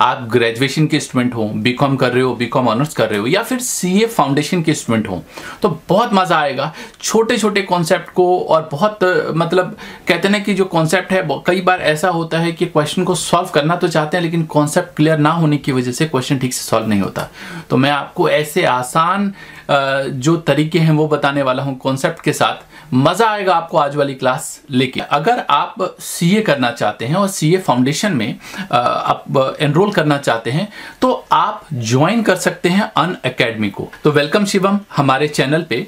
आप ग्रेजुएशन के स्टूडेंट हो बीकॉम कर रहे हो बीकॉम ऑनर्स कर रहे हो या फिर सीए फाउंडेशन के स्टूडेंट हो तो बहुत मज़ा आएगा छोटे छोटे कॉन्सेप्ट को और बहुत मतलब कहते ना कि जो कॉन्सेप्ट है कई बार ऐसा होता है कि क्वेश्चन को सॉल्व करना तो चाहते हैं लेकिन कॉन्सेप्ट क्लियर ना होने की वजह से क्वेश्चन ठीक से सॉल्व नहीं होता तो मैं आपको ऐसे आसान जो तरीके हैं वो बताने वाला हूँ कॉन्सेप्ट के साथ मज़ा आएगा आपको आज वाली क्लास लेके अगर आप सीए करना चाहते हैं और सीए फाउंडेशन में आप एनरोल करना चाहते हैं तो आप ज्वाइन कर सकते हैं अन अकेडमी को तो वेलकम शिवम हमारे चैनल पे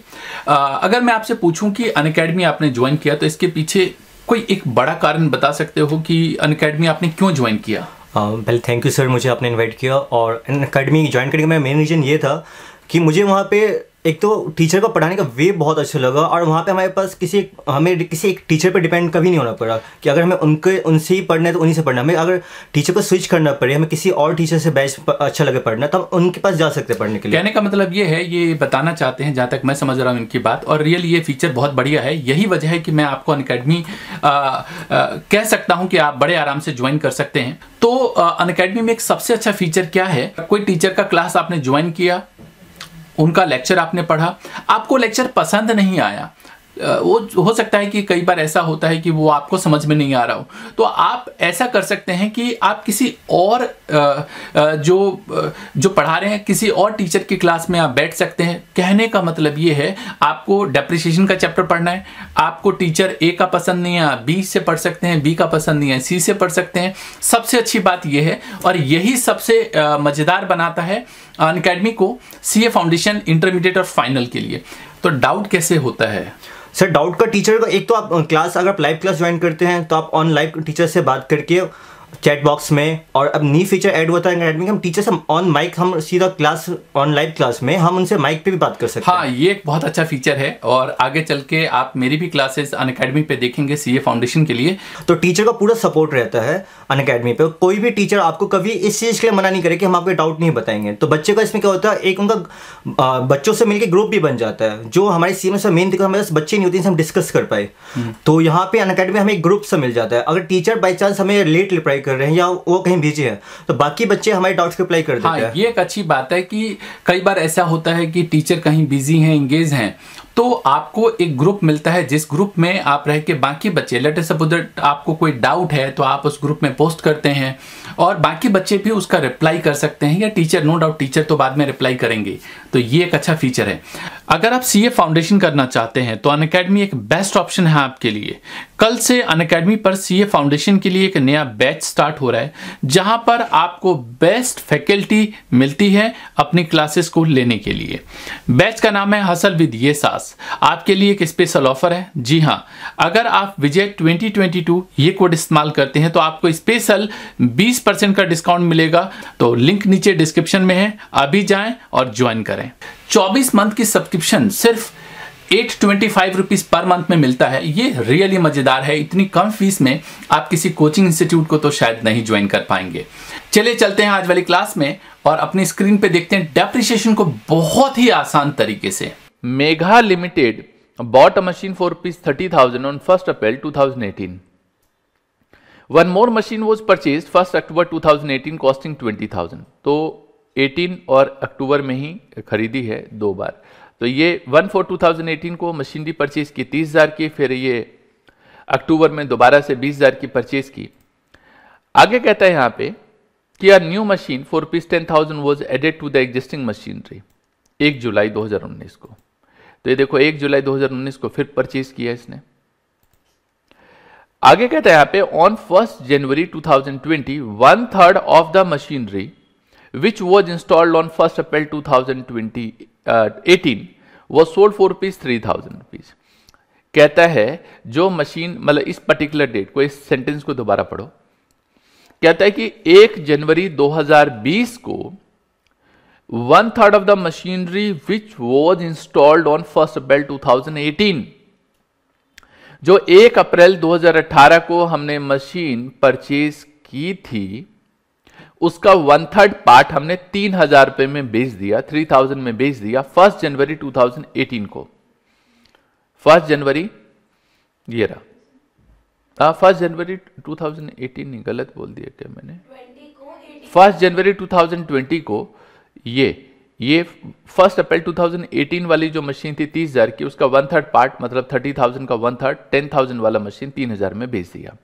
अगर मैं आपसे पूछूं कि अन अकेडमी आपने ज्वाइन किया तो इसके पीछे कोई एक बड़ा कारण बता सकते हो कि अन अकेडमी आपने क्यों ज्वाइन किया पहले थैंक यू सर मुझे आपने इन्वाइट किया और अन अकेडमी ज्वाइन करने का मेरा मेन रीज़न ये था कि मुझे वहाँ पे एक तो टीचर को पढ़ाने का वे बहुत अच्छा लगा और वहाँ पे हमारे पास किसी एक हमें किसी एक टीचर पे डिपेंड कभी नहीं होना पड़ा कि अगर हमें उनके उनसे ही पढ़ना है तो उन्हीं से पढ़ना हमें अगर टीचर को स्विच करना पड़े हमें किसी और टीचर से बैच अच्छा लगे पढ़ना तो हम उनके पास जा सकते हैं पढ़ने के लिए कहने का मतलब ये है ये बताना चाहते हैं जहाँ तक मैं समझ रहा हूँ इनकी बात और रियल ये फीचर बहुत बढ़िया है यही वजह है कि मैं आपको अन कह सकता हूँ कि आप बड़े आराम से ज्वाइन कर सकते हैं तो अन में एक सबसे अच्छा फीचर क्या है कोई टीचर का क्लास आपने ज्वाइन किया उनका लेक्चर आपने पढ़ा आपको लेक्चर पसंद नहीं आया वो हो सकता है कि कई बार ऐसा होता है कि वो आपको समझ में नहीं आ रहा हो तो आप ऐसा कर सकते हैं कि आप किसी और जो जो पढ़ा रहे हैं किसी और टीचर की क्लास में आप बैठ सकते हैं कहने का मतलब ये है आपको डेप्रिसिएशन का चैप्टर पढ़ना है आपको टीचर ए का पसंद नहीं है बी से पढ़ सकते हैं बी का पसंद नहीं है सी से पढ़ सकते हैं सबसे अच्छी बात यह है और यही सबसे मज़ेदार बनाता है अन को सी ए फाउंडेशन इंटरमीडिएट और फाइनल के लिए तो डाउट कैसे होता है सर डाउट का टीचर का एक तो आप क्लास अगर लाइव क्लास ज्वाइन करते हैं तो आप ऑन लाइव टीचर से बात करके चैट बॉक्स में और अब न्यू फीचर ऐड होता है एडमी हम टीचर हम ऑन माइक हम सीधा क्लास ऑन लाइव क्लास में हम उनसे माइक पे भी बात कर सकते हाँ, हैं हाँ ये एक बहुत अच्छा फीचर है और आगे चल के आप मेरी भी क्लासेस अन अकेडमी पे देखेंगे सी फाउंडेशन के लिए तो टीचर का पूरा सपोर्ट रहता है अन अकेडमी पे कोई भी टीचर आपको कभी इस चीज के लिए मना नहीं करे कि हम आपको डाउट नहीं बताएंगे तो बच्चे का इसमें क्या होता है एक उनका बच्चों से मिलकर ग्रुप भी बन जाता है जो हमारे सी से मेन दिक्कत हमारे बच्चे नहीं होते हैं हम डिस्कस कर पाए हम्म। तो यहाँ पे अन अकेडमी हमें ग्रुप से मिल जाता है अगर टीचर बाई चांस हमें लेट ले पाए अप्लाई कर रहे हैं या वो कहीं भेजे हैं तो बाकी बच्चे हमारे डाउट्स को अप्लाई कर हाँ, देते हाँ, हैं ये एक अच्छी बात है कि कई बार ऐसा होता है कि टीचर कहीं बिजी हैं इंगेज हैं तो आपको एक ग्रुप मिलता है जिस ग्रुप में आप रह के बाकी बच्चे लेटे सपोज आपको कोई डाउट है तो आप उस ग्रुप में पोस्ट करते हैं और बाकी बच्चे भी उसका रिप्लाई कर सकते हैं या टीचर नो डाउट टीचर तो बाद में रिप्लाई करेंगे तो ये एक अच्छा फीचर है अगर आप सीए फाउंडेशन करना चाहते हैं तो अन एक बेस्ट ऑप्शन है आपके लिए कल से अन पर सीए फाउंडेशन के लिए एक नया बैच स्टार्ट हो रहा है जहां पर आपको बेस्ट फैकल्टी मिलती है अपनी क्लासेस को लेने के लिए बैच का नाम है हसल विद ये सास आपके लिए एक स्पेशल ऑफर है जी हाँ अगर आप विजय 2022 ये कोड इस्तेमाल करते हैं तो आपको स्पेशल बीस परसेंट का डिस्काउंट मिलेगा तो लिंक नीचे डिस्क्रिप्शन में है अभी जाए और ज्वाइन करें करें 24 मंथ की सब्सक्रिप्शन सिर्फ at twenty five rupees per month में मिलता है ये रियली मज़ेदार है इतनी कम फीस में आप किसी कोचिंग इंस्टीट्यूट को तो शायद नहीं ज्वाइन कर पाएंगे चलिए चलते हैं आज वाली क्लास में और अपनी स्क्रीन पे देखते हैं डेप्रिशिएशन को बहुत ही आसान तरीके से Megha limited bought machine for rupees thirty thousand on first April two thousand eighteen one more machine was purchase first October two thousand eighteen costing twenty thousand तो 18 और अक्टूबर में ही खरीदी है दो बार तो ये one four two thousand eighteen को मशीनरी परचेज की तीस हज़ार की फिर ये अक्टूबर में दोबारा से बीस हज़ार की परचेज की आगे कहता है यहां पे कि a new machine for piece ten thousand was added to the existing machinery एक जुलाई दो हजार उन्नीस को तो ये देखो एक जुलाई दो हजार उन्नीस को फिर परचेज किया इसने आगे कहता है यहां पे on first January two thousand twenty one third of the machinery which was installed on first April two thousand twenty eighteen was sold for rupees three thousand rupees कहता है जो मशीन मतलब इस पर्टिकुलर डेट को इस sentence को दोबारा पढ़ो कहता है कि एक जनवरी 2020 को one third of the machinery which was installed on first April 2018 जो एक अप्रैल 2018 को हमने मशीन परचेज की थी उसका वन थर्ड पार्ट हमने तीन हजार रुपए में बेच दिया थ्री थाउजेंड में बेच दिया first January two thousand eighteen को फर्स्ट जनवरी ये रहा आ, फर्स्ट जनवरी टू एटीन नहीं गलत बोल दिया क्या मैंने फर्स्ट जनवरी ट्वेंटी को ये ये फर्स्ट अप्रैल 2018 वाली जो मशीन थी तीस हज़ार की उसका वन थर्ड पार्ट मतलब थर्टी थाउजेंड का वन थर्ड टेन थाउजेंड वाला मशीन तीन हज़ार में बेच दिया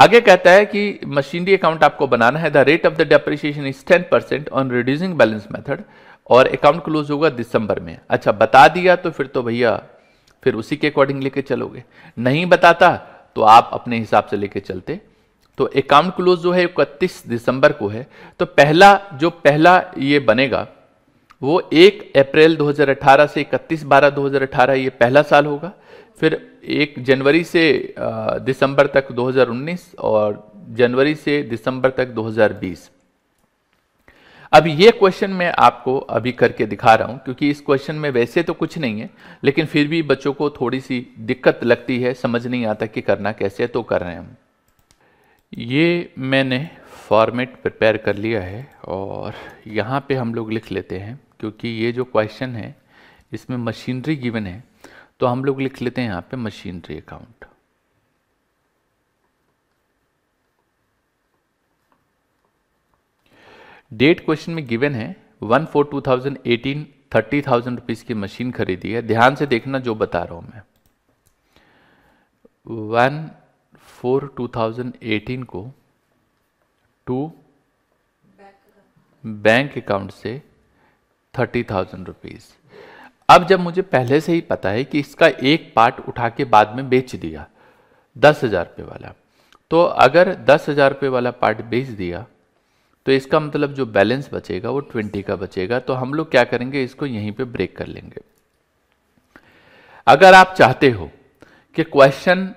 आगे कहता है कि मशीनरी अकाउंट आपको बनाना है the rate of the depreciation is ten percent on reducing balance method और अकाउंट क्लोज होगा दिसंबर में अच्छा बता दिया तो फिर तो भैया फिर उसी के अकॉर्डिंग लेके चलोगे नहीं बताता तो आप अपने हिसाब से लेके चलते तो अकाउंट क्लोज जो है इकतीस दिसंबर को है तो पहला जो पहला ये बनेगा वो एक अप्रैल 2018 से इकतीस बारह 2018 ये पहला साल होगा फिर एक जनवरी से दिसंबर तक 2019 और जनवरी से दिसंबर तक 2020 अब ये क्वेश्चन मैं आपको अभी करके दिखा रहा हूँ क्योंकि इस क्वेश्चन में वैसे तो कुछ नहीं है लेकिन फिर भी बच्चों को थोड़ी सी दिक्कत लगती है समझ नहीं आता कि करना कैसे तो कर रहे हैं हम ये मैंने फॉर्मेट प्रिपेयर कर लिया है और यहाँ पे हम लोग लिख लेते हैं क्योंकि ये जो क्वेश्चन है इसमें मशीनरी गिवन है तो हम लोग लिख लेते हैं यहां पे मशीनरी अकाउंट डेट क्वेश्चन में गिवन है one four two thousand eighteen thirty thousand rupees की मशीन खरीदी है ध्यान से देखना जो बता रहा हूं मैं one four two thousand eighteen को टू बैंक अकाउंट से थर्टी थाउजेंड रुपीज़ अब जब मुझे पहले से ही पता है कि इसका एक पार्ट उठा के बाद में बेच दिया दस हज़ार रुपये वाला तो अगर दस हज़ार रुपये वाला पार्ट बेच दिया तो इसका मतलब जो बैलेंस बचेगा वो ट्वेंटी का बचेगा तो हम लोग क्या करेंगे इसको यहीं पे ब्रेक कर लेंगे अगर आप चाहते हो कि क्वेश्चन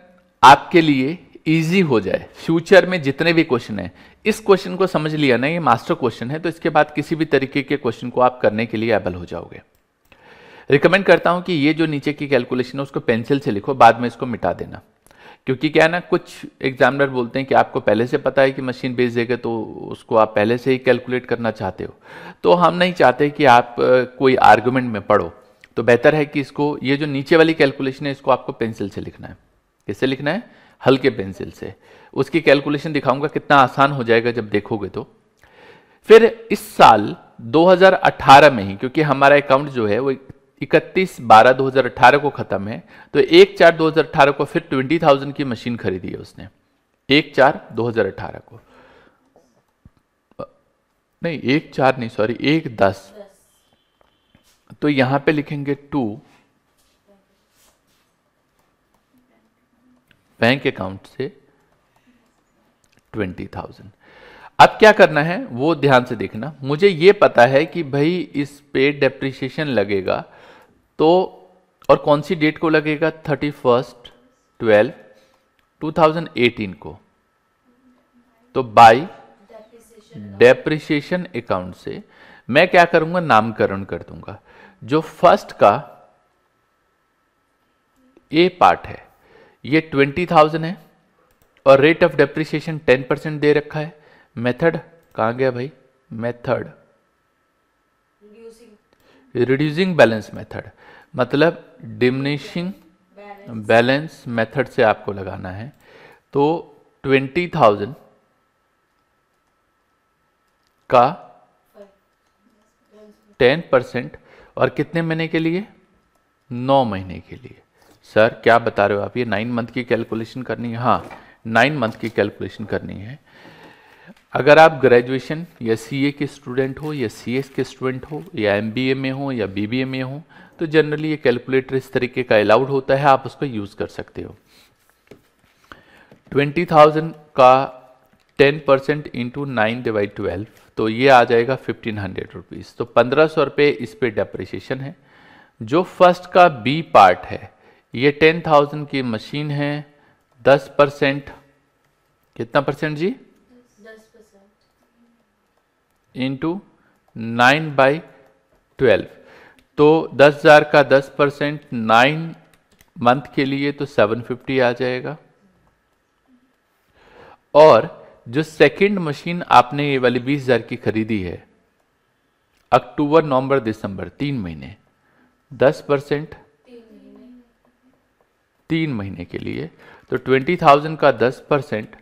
आपके लिए इजी हो जाए फ्यूचर में जितने भी क्वेश्चन हैं इस क्वेश्चन को समझ लिया ना ये मास्टर क्वेश्चन है तो इसके बाद किसी भी तरीके के क्वेश्चन को आप करने के लिए एबल हो जाओगे रिकमेंड करता हूं कि ये जो नीचे की कैलकुलेशन है उसको पेंसिल से लिखो बाद में इसको मिटा देना क्योंकि क्या है ना कुछ एग्जामिनर बोलते हैं कि आपको पहले से पता है कि मशीन बेच देगा तो उसको आप पहले से ही कैलकुलेट करना चाहते हो तो हम नहीं चाहते कि आप कोई आर्गूमेंट में पढ़ो तो बेहतर है कि इसको ये जो नीचे वाली कैलकुलेशन है इसको आपको पेंसिल से लिखना है किससे लिखना है हल्के पेंसिल से उसकी कैलकुलेशन दिखाऊंगा कितना आसान हो जाएगा जब देखोगे तो फिर इस साल 2018 में ही क्योंकि हमारा अकाउंट जो है वो इकतीस बारह दो हजार अठारह को ख़त्म है तो एक चार दो हजार अठारह को फिर ट्वेंटी थाउजेंड की मशीन खरीदी है उसने एक चार दो हजार अठारह को नहीं एक चार नहीं सॉरी एक दस तो यहां पे लिखेंगे टू बैंक अकाउंट से ट्वेंटी थाउजेंड अब क्या करना है वो ध्यान से देखना मुझे ये पता है कि भाई इस पे डेप्रिसिएशन लगेगा तो और कौन सी डेट को लगेगा thirty first twelve two thousand eighteen को तो बाई डेप्रिसिएशन अकाउंट से मैं क्या करूंगा नामकरण कर दूंगा जो फर्स्ट का ए पार्ट है ये ट्वेंटी थाउजेंड है और rate of depreciation ten percent दे रखा है मेथड कहां गया भाई मेथड रिड्यूसिंग बैलेंस मेथड मतलब डिमिनिशिंग बैलेंस मेथड से आपको लगाना है तो ट्वेंटी थाउजेंड का टेन परसेंट और कितने महीने के लिए नौ महीने के लिए सर क्या बता रहे हो आप ये नाइन मंथ की कैलकुलेशन करनी है हाँ नाइन मंथ की कैलकुलेशन करनी है अगर आप ग्रेजुएशन या सीए के स्टूडेंट हो या सीएस के स्टूडेंट हो या एमबीए में हो या बीबीए में हो तो जनरली ये कैलकुलेटर इस तरीके का अलाउड होता है आप उसको यूज़ कर सकते हो ट्वेंटी थाउजेंड का ten percent into nine divide twelve तो ये आ जाएगा फिफ्टीन हंड्रेड रुपीज़ तो पंद्रह सौ रुपये इस पर डेप्रिसिएशन है जो फर्स्ट का बी पार्ट है ये टेन थाउजेंड की मशीन है दस परसेंट कितना परसेंट जी इंटू नाइन बाई ट्वेल्व तो दस हज़ार का दस परसेंट नाइन मंथ के लिए तो सेवन फिफ्टी आ जाएगा और जो सेकंड मशीन आपने ये वाली बीस हज़ार की खरीदी है अक्टूबर नवंबर दिसंबर तीन महीने दस परसेंट तीन महीने के लिए तो ट्वेंटी थाउजेंड का दस परसेंट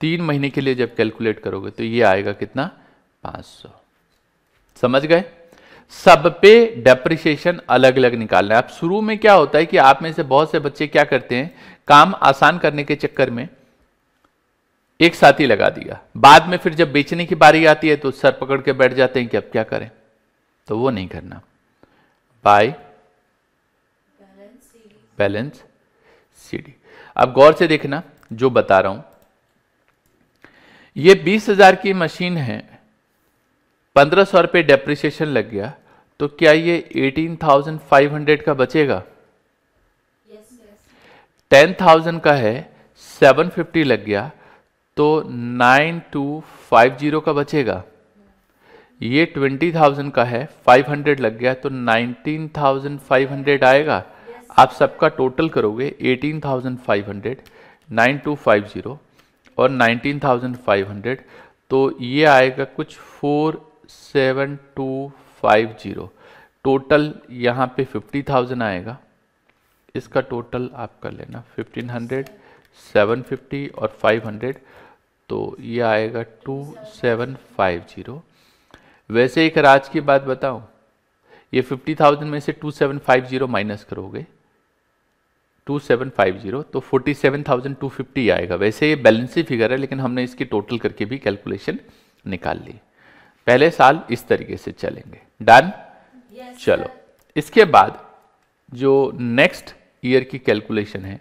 तीन महीने के लिए जब कैलकुलेट करोगे तो ये आएगा कितना पांच सौ समझ गए सब पे डेप्रिसिएशन अलग अलग निकालना है अब शुरू में क्या होता है कि आप में से बहुत से बच्चे क्या करते हैं काम आसान करने के चक्कर में एक साथ ही लगा दिया बाद में फिर जब बेचने की बारी आती है तो सर पकड़ के बैठ जाते हैं कि अब क्या करें तो वो नहीं करना बाय बैलेंस सीडी अब गौर से देखना जो बता रहा हूं ये बीस हजार की मशीन है पंद्रह सौ रुपये डेप्रिसिएशन लग गया तो क्या ये 18,500 का बचेगा टेन थाउजेंड का है सेवन फिफ्टी लग गया तो नाइन टू फाइव जीरो का बचेगा ये ट्वेंटी थाउजेंड का है फाइव हंड्रेड लग गया तो नाइनटीन थाउजेंड फाइव हंड्रेड आएगा आप सबका टोटल करोगे eighteen thousand five hundred nine two five zero और नाइनटीन थाउजेंड फाइव हंड्रेड तो ये आएगा कुछ four seven two five zero total यहाँ पे फिफ्टी थाउजेंड आएगा इसका टोटल आप कर लेना फिफ्टीन हंड्रेड सेवन फिफ्टी और फाइव हंड्रेड तो ये आएगा टू सेवन फाइव जीरो वैसे एक राज की बात बताऊँ ये फिफ्टी थाउजेंड में से two seven five zero minus करोगे टू सेवन फाइव जीरो तो forty seven thousand two fifty आएगा वैसे ये बैलेंसी फिगर है लेकिन हमने इसकी टोटल करके भी कैलकुलेशन निकाल ली पहले साल इस तरीके से चलेंगे डन yes, चलो इसके बाद जो नेक्स्ट ईयर की कैलकुलेशन है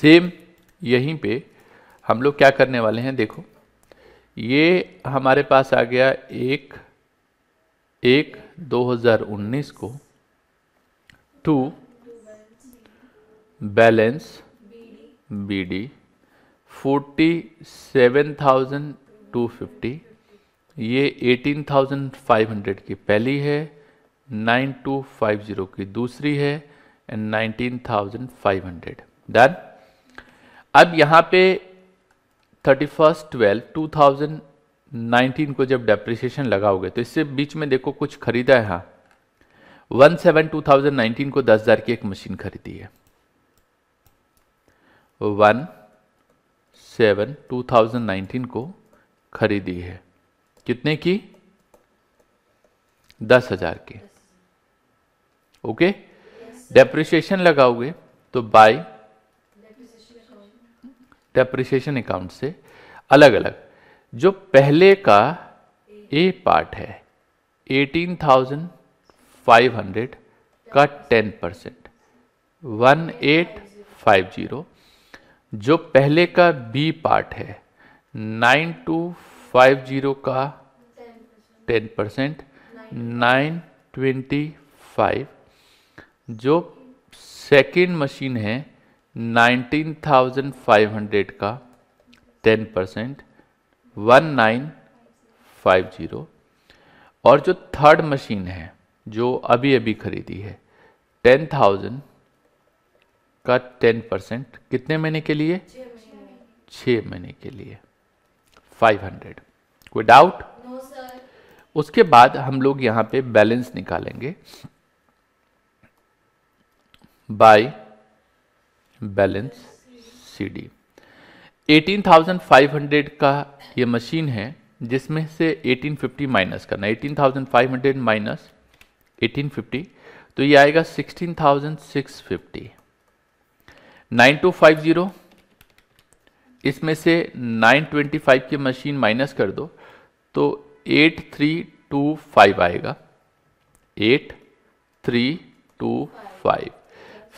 सेम यहीं पे हम लोग क्या करने वाले हैं देखो ये हमारे पास आ गया एक एक 2019 को to balance B D forty seven thousand two fifty ये 18,500 की पहली है 9250 की दूसरी है एंड 19,500 डन अब यहाँ पे thirty first twelve two thousand nineteen को जब डेप्रिसिएशन लगाओगे तो इससे बीच में देखो कुछ खरीदा है हाँ one seven two thousand nineteen को दस हज़ार की एक मशीन खरीदी है one seven two thousand nineteen को खरीदी है कितने की दस हजार की ओके डेप्रिसिएशन लगाओगे तो बाय डेप्रिसिएशन अकाउंट से अलग अलग जो पहले का ए पार्ट है एटीन थाउजेंड फाइव हंड्रेड का ten percent one eight five zero जो पहले का बी पार्ट है नाइन टू फाइव जीरो का ten percent nine twenty five जो सेकेंड मशीन है नाइनटीन थाउजेंड फाइव हंड्रेड का ten percent one nine five zero और जो थर्ड मशीन है जो अभी अभी खरीदी है टेन थाउजेंड का टेन परसेंट कितने महीने के लिए छ महीने के लिए फाइव हंड्रेड कोई डाउट उसके बाद हम लोग यहां पे बैलेंस निकालेंगे by balance CD D eighteen thousand five hundred का ये मशीन है जिसमें से एटीन माइनस करना 18,500 thousand five hundred minus eighteen fifty तो ये आएगा sixteen thousand six fifty nine two five zero इसमें से नाइन ट्वेंटी फाइव की मशीन माइनस कर दो तो एट थ्री टू फाइव आएगा एट थ्री टू फाइव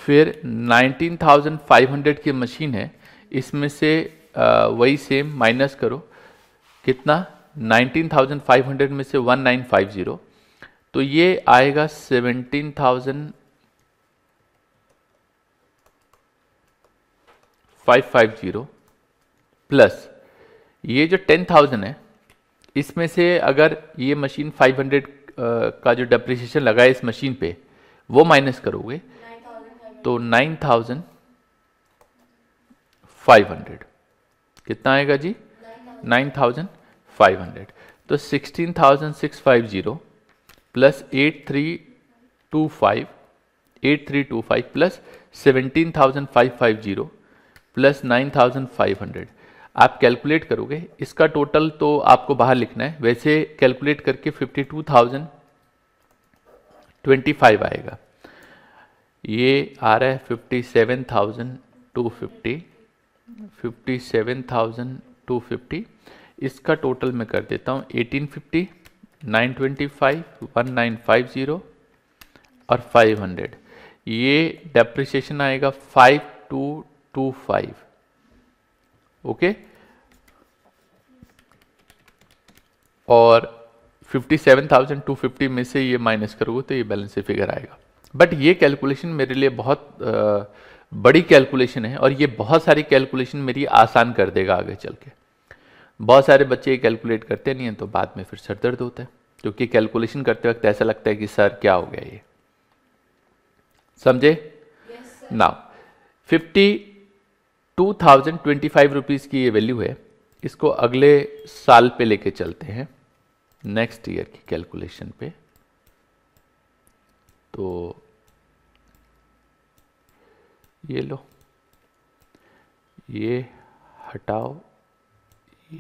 फिर नाइनटीन थाउजेंड फाइव हंड्रेड की मशीन है इसमें से वही सेम माइनस करो कितना नाइनटीन थाउजेंड फाइव हंड्रेड में से वन नाइन फाइव ज़ीरो तो ये आएगा seventeen thousand five five zero plus ये जो टेन थाउजेंड है इसमें से अगर ये मशीन 500 का जो डेप्रिसिएशन लगा है इस मशीन पे वो माइनस करोगे तो 9,500 कितना आएगा जी 9,500 तो 16,650 प्लस 8,325 8,325 प्लस 17,550 प्लस 9,500 आप कैलकुलेट करोगे इसका टोटल तो आपको बाहर लिखना है वैसे कैलकुलेट करके fifty two thousand twenty five आएगा ये आ रहा है fifty seven thousand two fifty fifty seven thousand two fifty इसका टोटल मैं कर देता हूँ eighteen fifty nine twenty five one nine five zero और फाइव हंड्रेड ये डेप्रिसिएशन आएगा five two two five okay और 57,250 में से ये माइनस करोगे तो ये बैलेंस फिगर आएगा बट ये कैलकुलेशन मेरे लिए बहुत बड़ी कैलकुलेशन है और ये बहुत सारी कैलकुलेशन मेरी आसान कर देगा आगे चल के बहुत सारे बच्चे ये कैलकुलेट करते नहीं हैं तो बाद में फिर सर दर्द होता है क्योंकि कैलकुलेशन करते वक्त ऐसा लगता है कि सर क्या हो गया ये समझे now fifty two thousand twenty five rupees की ये वैल्यू है इसको अगले साल पे लेके चलते हैं नेक्स्ट ईयर की कैलकुलेशन पे तो ये लो ये हटाओ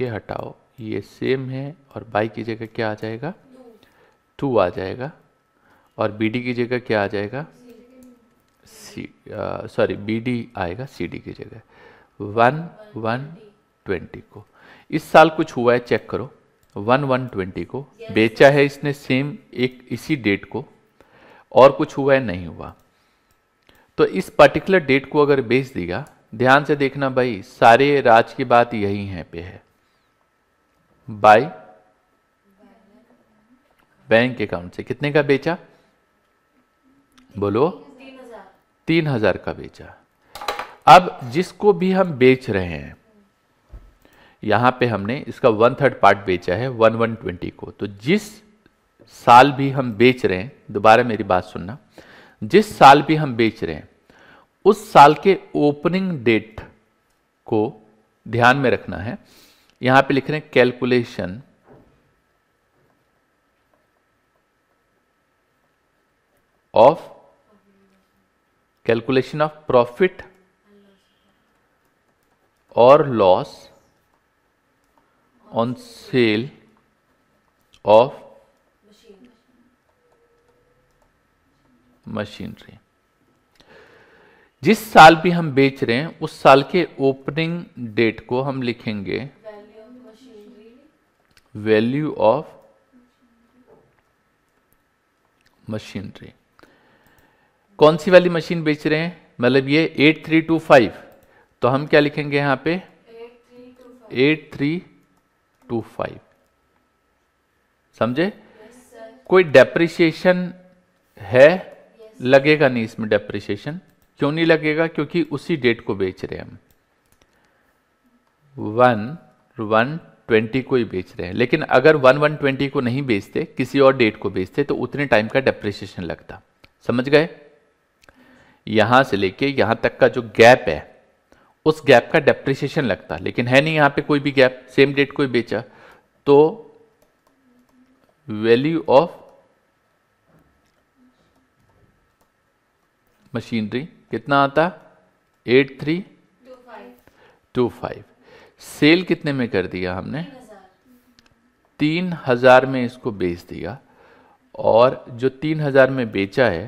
ये हटाओ ये सेम है और बाई की जगह क्या आ जाएगा टू आ जाएगा और बी डी की जगह क्या आ जाएगा सी सॉरी बी डी आएगा सी डी की जगह वन वन ट्वेंटी को इस साल कुछ हुआ है चेक करो वन वन ट्वेंटी को yes. बेचा है इसने सेम एक इसी डेट को और कुछ हुआ है नहीं हुआ तो इस पर्टिकुलर डेट को अगर बेच देगा ध्यान से देखना भाई सारे राज की बात यही है पे है बाई बैंक अकाउंट से कितने का बेचा बोलो तीन हजार का बेचा अब जिसको भी हम बेच रहे हैं यहां पे हमने इसका वन थर्ड पार्ट बेचा है वन वन ट्वेंटी को तो जिस साल भी हम बेच रहे हैं दोबारा मेरी बात सुनना जिस साल भी हम बेच रहे हैं उस साल के ओपनिंग डेट को ध्यान में रखना है यहां पे लिख रहे हैं calculation of calculation of profit or loss on sale of machinery जिस साल भी हम बेच रहे हैं उस साल के ओपनिंग डेट को हम लिखेंगे वैल्यू ऑफ मशीनरी कौन सी वाली मशीन बेच रहे हैं मतलब ये 8325 तो हम क्या लिखेंगे यहाँ पे एट थ्री टू फाइव समझे कोई डेप्रिसिएशन है yes. लगेगा नहीं इसमें डेप्रिसिएशन क्यों नहीं लगेगा क्योंकि उसी डेट को बेच रहे हैं हम वन वन ट्वेंटी को ही बेच रहे हैं लेकिन अगर वन वन ट्वेंटी को नहीं बेचते किसी और डेट को बेचते तो उतने टाइम का डेप्रिसिएशन लगता समझ गए यहां से लेके यहां तक का जो गैप है उस गैप का डेप्रिसिएशन लगता लेकिन है नहीं यहाँ पे कोई भी गैप सेम डेट कोई बेचा तो वैल्यू ऑफ मशीनरी कितना आता eight three two five sale कितने में कर दिया हमने तीन हजार में इसको बेच दिया और जो तीन हजार में बेचा है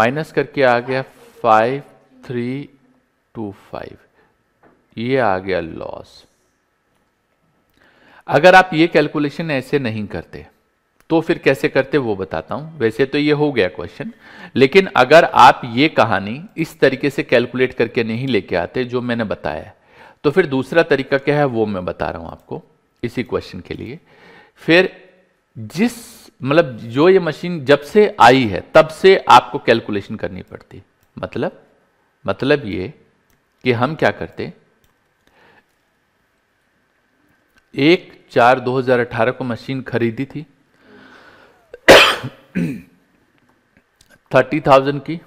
माइनस करके आ गया फाइव थ्री टू फाइव ये आ गया लॉस अगर आप ये कैलकुलेशन ऐसे नहीं करते तो फिर कैसे करते वो बताता हूं वैसे तो ये हो गया क्वेश्चन लेकिन अगर आप ये कहानी इस तरीके से कैलकुलेट करके नहीं लेके आते जो मैंने बताया तो फिर दूसरा तरीका क्या है वो मैं बता रहा हूं आपको इसी क्वेश्चन के लिए फिर जिस मतलब जो ये मशीन जब से आई है तब से आपको कैलकुलेशन करनी पड़ती है मतलब मतलब ये कि हम क्या करते एक चार 2018 को मशीन खरीदी थी थर्टी थाउजेंड की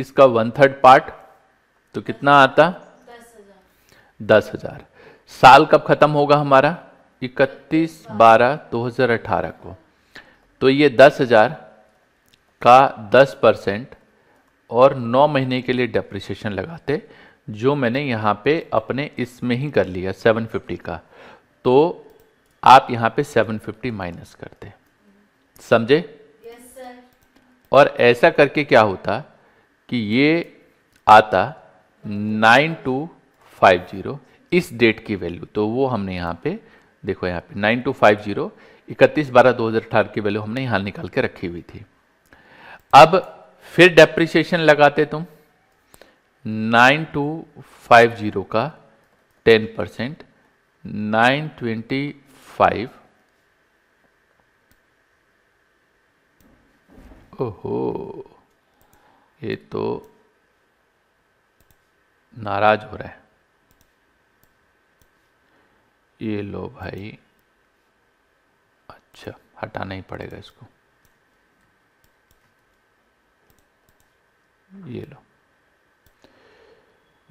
इसका वन थर्ड पार्ट तो कितना आता दस हजार साल कब ख़त्म होगा हमारा इकतीस बारह 2018 को तो ये दस हजार का दस परसेंट और 9 महीने के लिए डेप्रिसिएशन लगाते जो मैंने यहाँ पे अपने इसमें ही कर लिया 750 का तो आप यहाँ पे 750 माइनस करते समझे yes, और ऐसा करके क्या होता कि ये आता 9250 इस डेट की वैल्यू तो वो हमने यहाँ पे देखो यहाँ पे 9250 इकतीस बारह अठारह की वैल्यू हमने यहाँ निकाल के रखी हुई थी अब फिर डेप्रिसिएशन लगाते तुम नाइन टू फाइव जीरो का ten percent nine twenty five ओहो ये तो नाराज हो रहा है ये लो भाई अच्छा हटाना ही पड़ेगा इसको ये लो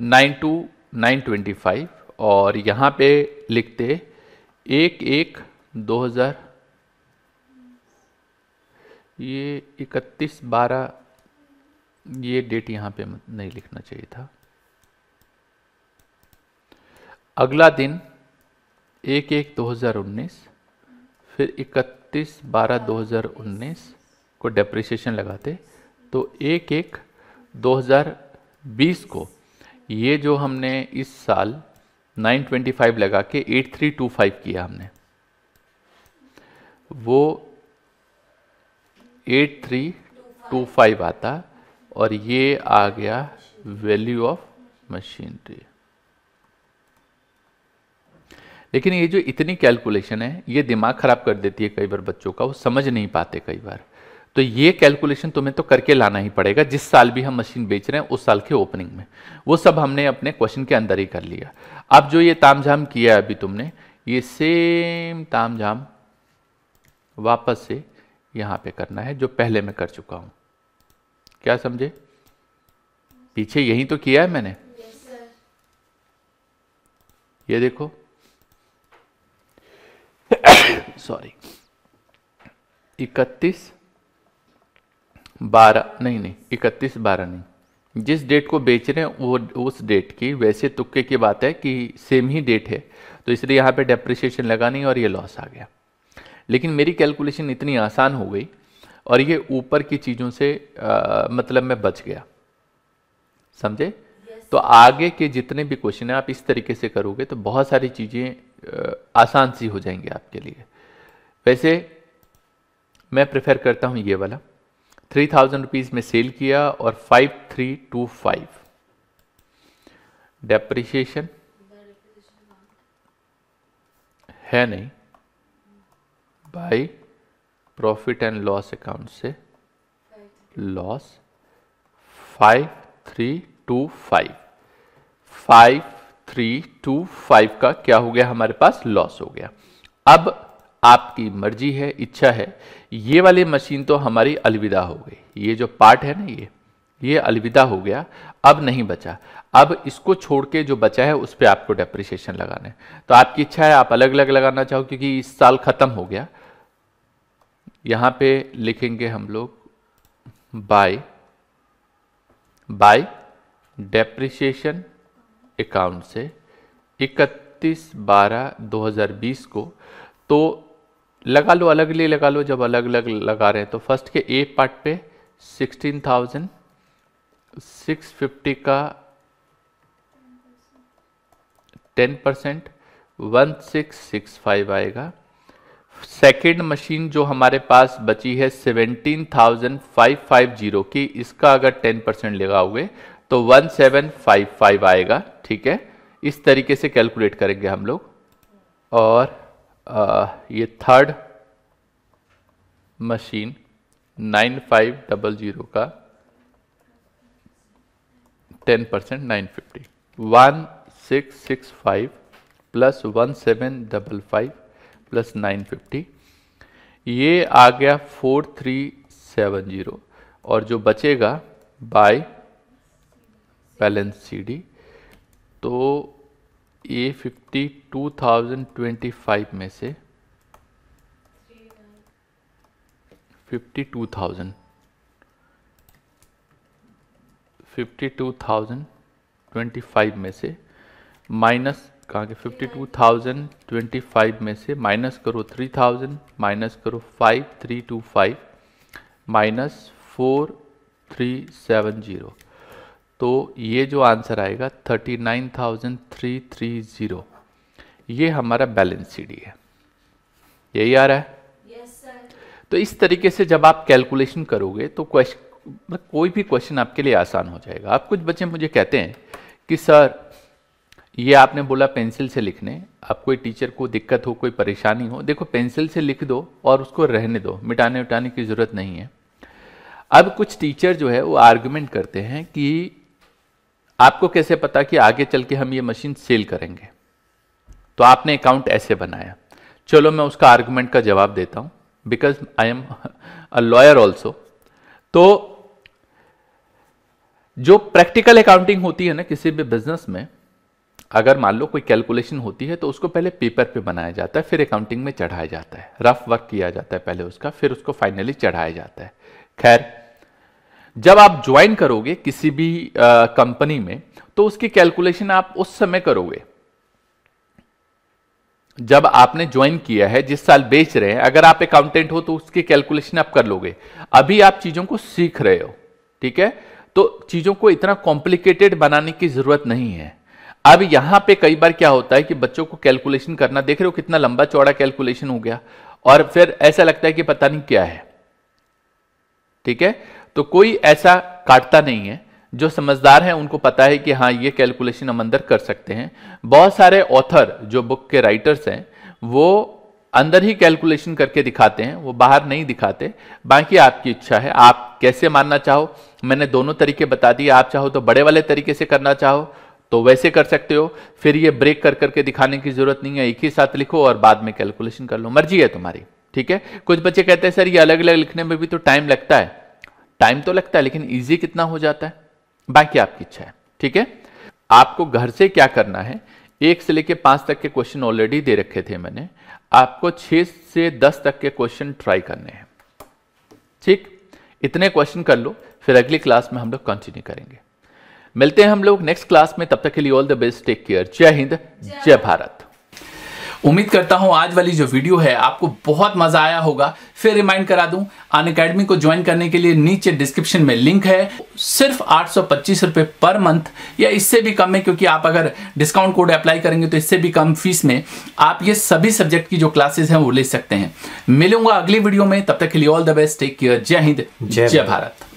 nine two nine twenty five और यहाँ पे लिखते एक एक दो हज़ार ये इकतीस बारह ये डेट यहाँ पे नहीं लिखना चाहिए था अगला दिन एक एक दो हज़ार उन्नीस फिर इकतीस बारह दो हज़ार उन्नीस को डेप्रिसिएशन लगाते तो एक एक 2020 को ये जो हमने इस साल 925 लगा के 8325 किया हमने वो 8325 आता और ये आ गया वैल्यू ऑफ मशीनरी लेकिन ये जो इतनी कैलकुलेशन है ये दिमाग खराब कर देती है कई बार बच्चों का वो समझ नहीं पाते कई बार तो ये कैलकुलेशन तुम्हें तो करके लाना ही पड़ेगा जिस साल भी हम मशीन बेच रहे हैं उस साल के ओपनिंग में वो सब हमने अपने क्वेश्चन के अंदर ही कर लिया अब जो ये तामझाम किया है अभी तुमने ये सेम तामझाम वापस से यहाँ पे करना है जो पहले मैं कर चुका हूँ क्या समझे पीछे यही तो किया है मैंने ये देखो सॉरी इकतीस बारह नहीं नहीं इकतीस बारह नहीं जिस डेट को बेच रहे हैं वो उस डेट की वैसे तुक्के की बात है कि सेम ही डेट है तो इसलिए यहाँ पे डेप्रिसिएशन लगा नहीं और ये लॉस आ गया लेकिन मेरी कैलकुलेशन इतनी आसान हो गई और ये ऊपर की चीज़ों से आ, मतलब मैं बच गया समझे yes. तो आगे के जितने भी क्वेश्चन हैं आप इस तरीके से करोगे तो बहुत सारी चीज़ें आसान सी हो जाएंगी आपके लिए वैसे मैं प्रेफर करता हूँ ये वाला थ्री थाउजेंड रुपीज़ में सेल किया और five three two five depreciation है नहीं by profit and loss account से loss five three two five five three two five का क्या हो गया हमारे पास लॉस हो गया अब आपकी मर्जी है इच्छा है ये वाली मशीन तो हमारी अलविदा हो गई ये जो पार्ट है ना ये ये अलविदा हो गया अब नहीं बचा अब इसको छोड़ के जो बचा है उस पर आपको डेप्रिसिएशन लगाना है तो आपकी इच्छा है आप अलग अलग लगाना चाहो क्योंकि इस साल ख़त्म हो गया यहां पे लिखेंगे हम लोग बाय बाय डेप्रिसिएशन अकाउंट से 31 बारह 2020 को तो लगा लो अलग लिए लगा लो जब अलग अलग लगा रहे हैं तो फर्स्ट के ए पार्ट पे सिक्सटीन थाउजेंड सिक्स फिफ्टी का ten percent one six six five आएगा सेकेंड मशीन जो हमारे पास बची है seventeen thousand five five zero की इसका अगर टेन परसेंट लगाओगे तो वन सेवन फाइव फाइव आएगा ठीक है इस तरीके से कैलकुलेट करेंगे हम लोग और आ, uh, ये third machine nine five double zero का ten percent nine fifty one six six five plus one seven double five plus nine fifty ये आ गया फोर थ्री सेवन जीरो और जो बचेगा बाय बैलेंस सी डी तो A fifty two thousand twenty five में से fifty two thousand fifty two thousand twenty five में से माइनस कहाँ के fifty two thousand twenty five में से माइनस करो थ्री थाउजेंड माइनस करो five three two five minus four three seven zero तो ये जो आंसर आएगा thirty nine thousand three three zero ये हमारा बैलेंस सी है यही आ रहा है yes, तो इस तरीके से जब आप कैलकुलेशन करोगे तो क्वेश्चन मतलब कोई भी क्वेश्चन आपके लिए आसान हो जाएगा आप कुछ बच्चे मुझे कहते हैं कि सर ये आपने बोला पेंसिल से लिखने आप कोई टीचर को दिक्कत हो कोई परेशानी हो देखो पेंसिल से लिख दो और उसको रहने दो मिटाने उटाने की ज़रूरत नहीं है अब कुछ टीचर जो है वो आर्गुमेंट करते हैं कि आपको कैसे पता कि आगे चल के हम ये मशीन सेल करेंगे तो आपने अकाउंट ऐसे बनाया चलो मैं उसका आर्गूमेंट का जवाब देता हूं because I am a lawyer also तो जो प्रैक्टिकल अकाउंटिंग होती है ना किसी भी बिजनेस में अगर मान लो कोई कैलकुलेशन होती है तो उसको पहले पेपर पे बनाया जाता है फिर अकाउंटिंग में चढ़ाया जाता है रफ वर्क किया जाता है पहले उसका फिर उसको फाइनली चढ़ाया जाता है खैर जब आप ज्वाइन करोगे किसी भी कंपनी में तो उसकी कैलकुलेशन आप उस समय करोगे जब आपने ज्वाइन किया है जिस साल बेच रहे हैं अगर आप अकाउंटेंट हो तो उसकी कैलकुलेशन आप कर लोगे अभी आप चीज़ों को सीख रहे हो ठीक है तो चीज़ों को इतना कॉम्प्लिकेटेड बनाने की ज़रूरत नहीं है अब यहां पे कई बार क्या होता है कि बच्चों को कैलकुलेशन करना देख रहे हो कितना लंबा चौड़ा कैलकुलेशन हो गया और फिर ऐसा लगता है कि पता नहीं क्या है ठीक है तो कोई ऐसा काटता नहीं है जो समझदार हैं उनको पता है कि हाँ ये कैलकुलेशन हम अंदर कर सकते हैं बहुत सारे ऑथर जो बुक के राइटर्स हैं वो अंदर ही कैलकुलेशन करके दिखाते हैं वो बाहर नहीं दिखाते बाकी आपकी इच्छा है आप कैसे मानना चाहो मैंने दोनों तरीके बता दिए आप चाहो तो बड़े वाले तरीके से करना चाहो तो वैसे कर सकते हो फिर ये ब्रेक कर करके दिखाने की जरूरत नहीं है एक ही साथ लिखो और बाद में कैलकुलेशन कर लो मर्जी है तुम्हारी ठीक है कुछ बच्चे कहते हैं सर ये अलग अलग लिखने में भी तो टाइम लगता है टाइम तो लगता है लेकिन ईजी कितना हो जाता है बाकी आपकी इच्छा है ठीक है आपको घर से क्या करना है एक से लेके पांच तक के क्वेश्चन ऑलरेडी दे रखे थे मैंने आपको छः से दस तक के क्वेश्चन ट्राई करने हैं ठीक इतने क्वेश्चन कर लो फिर अगली क्लास में हम लोग कंटिन्यू करेंगे मिलते हैं हम लोग नेक्स्ट क्लास में तब तक के लिए all the best take care जय हिंद जय भारत उम्मीद करता हूं आज वाली जो वीडियो है आपको बहुत मजा आया होगा फिर रिमाइंड करा दूं अन अकेडमी को ज्वाइन करने के लिए नीचे डिस्क्रिप्शन में लिंक है सिर्फ आठ सौ पर मंथ या इससे भी कम है क्योंकि आप अगर डिस्काउंट कोड अप्लाई करेंगे तो इससे भी कम फीस में आप ये सभी सब्जेक्ट की जो क्लासेस हैं वो ले सकते हैं मिलूंगा अगली वीडियो में तब तक के लिए all the best take care जय हिंद जय भारत